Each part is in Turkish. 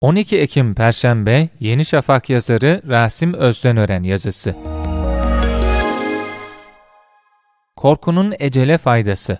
12 Ekim Perşembe Yeni Şafak yazarı Rasim Özdenören yazısı. Korkunun ecele faydası.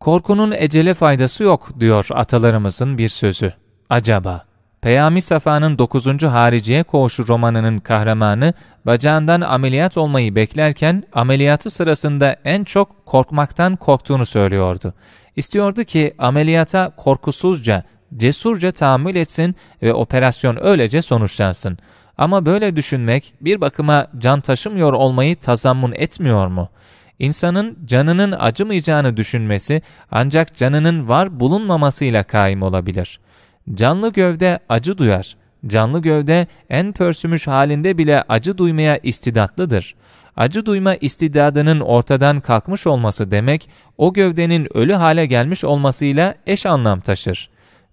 Korkunun ecele faydası yok diyor atalarımızın bir sözü. Acaba Peyami Safa'nın 9. Hariciye Koğuşu romanının kahramanı bacağından ameliyat olmayı beklerken ameliyatı sırasında en çok korkmaktan korktuğunu söylüyordu. İstiyordu ki ameliyata korkusuzca cesurca tahammül etsin ve operasyon öylece sonuçlansın. Ama böyle düşünmek bir bakıma can taşımıyor olmayı tazammun etmiyor mu? İnsanın canının acımayacağını düşünmesi ancak canının var bulunmamasıyla kaim olabilir. Canlı gövde acı duyar. Canlı gövde en pörsümüş halinde bile acı duymaya istidatlıdır. Acı duyma istidadının ortadan kalkmış olması demek, o gövdenin ölü hale gelmiş olmasıyla eş anlam taşır.''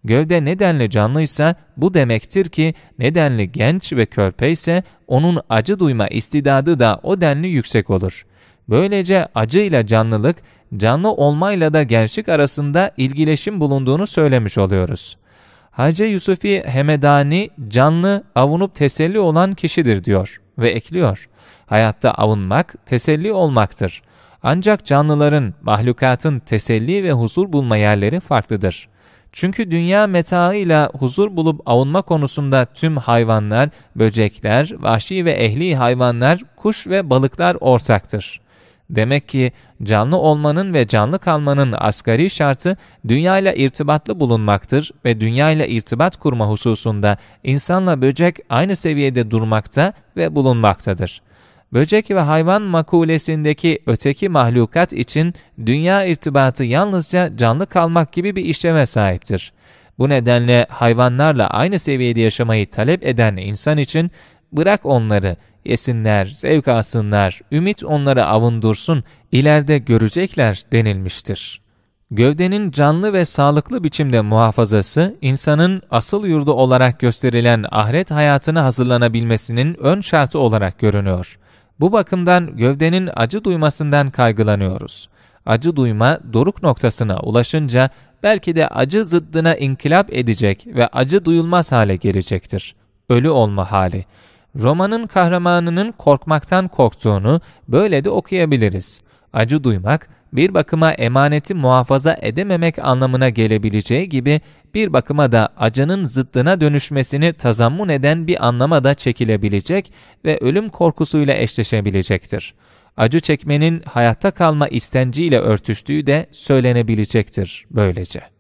Gövde nedenle canlıysa bu demektir ki nedenli genç ve körpe ise onun acı duyma istidadı da o denli yüksek olur. Böylece acıyla canlılık, canlı olmayla da gençlik arasında ilgileşim bulunduğunu söylemiş oluyoruz. Hacı Yusufi Hemedani canlı, avunup teselli olan kişidir diyor ve ekliyor. Hayatta avunmak, teselli olmaktır. Ancak canlıların, mahlukatın teselli ve huzur bulma yerleri farklıdır. Çünkü dünya metaıyla huzur bulup avunma konusunda tüm hayvanlar, böcekler, vahşi ve ehli hayvanlar, kuş ve balıklar ortaktır. Demek ki canlı olmanın ve canlı kalmanın asgari şartı dünyayla irtibatlı bulunmaktır ve dünyayla irtibat kurma hususunda insanla böcek aynı seviyede durmakta ve bulunmaktadır böcek ve hayvan makulesindeki öteki mahlukat için dünya irtibatı yalnızca canlı kalmak gibi bir işleme sahiptir. Bu nedenle hayvanlarla aynı seviyede yaşamayı talep eden insan için bırak onları, yesinler, zevk alsınlar, ümit onları avundursun, ileride görecekler denilmiştir. Gövdenin canlı ve sağlıklı biçimde muhafazası, insanın asıl yurdu olarak gösterilen ahiret hayatını hazırlanabilmesinin ön şartı olarak görünüyor. Bu bakımdan gövdenin acı duymasından kaygılanıyoruz. Acı duyma doruk noktasına ulaşınca belki de acı zıddına inkılap edecek ve acı duyulmaz hale gelecektir. Ölü olma hali. Romanın kahramanının korkmaktan korktuğunu böyle de okuyabiliriz acı duymak, bir bakıma emaneti muhafaza edememek anlamına gelebileceği gibi bir bakıma da acının zıddına dönüşmesini tazammun eden bir anlama da çekilebilecek ve ölüm korkusuyla eşleşebilecektir. Acı çekmenin hayatta kalma istenciyle örtüştüğü de söylenebilecektir böylece.